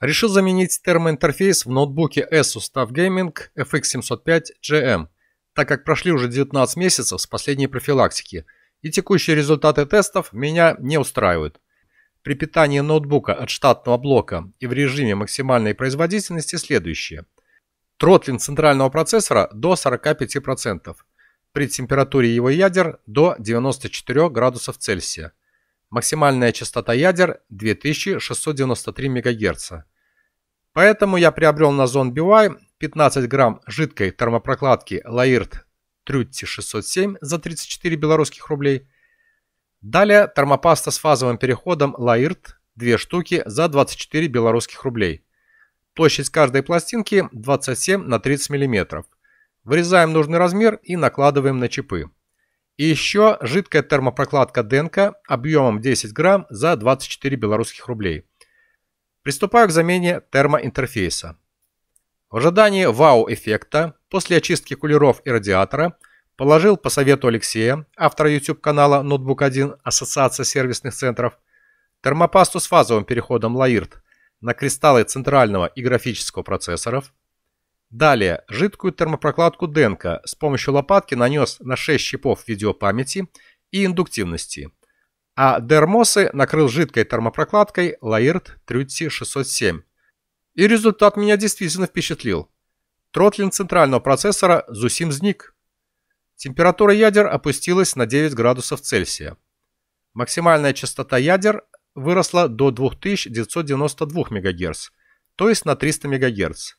Решил заменить термоинтерфейс в ноутбуке Asus TUF Gaming FX705GM, так как прошли уже 19 месяцев с последней профилактики, и текущие результаты тестов меня не устраивают. При питании ноутбука от штатного блока и в режиме максимальной производительности следующее. Тротлинг центрального процессора до 45%, при температуре его ядер до 94 градусов Цельсия – Максимальная частота ядер 2693 МГц. Поэтому я приобрел на Zone BY 15 грамм жидкой термопрокладки Laird Trutty 607 за 34 белорусских рублей. Далее термопаста с фазовым переходом Laird 2 штуки за 24 белорусских рублей. Площадь каждой пластинки 27 на 30 мм. Вырезаем нужный размер и накладываем на чипы. И еще жидкая термопрокладка Денко объемом 10 грамм за 24 белорусских рублей. Приступаю к замене термоинтерфейса. В ожидании вау-эффекта после очистки кулеров и радиатора положил по совету Алексея, автора YouTube-канала notebook 1. Ассоциация сервисных центров», термопасту с фазовым переходом Лаирт на кристаллы центрального и графического процессоров – Далее, жидкую термопрокладку Денка с помощью лопатки нанес на 6 щипов видеопамяти и индуктивности, а Дермосы накрыл жидкой термопрокладкой Лаирт Трюти 607. И результат меня действительно впечатлил. Тротлин центрального процессора Зусим зник. Температура ядер опустилась на 9 градусов Цельсия. Максимальная частота ядер выросла до 2992 МГц, то есть на 300 МГц.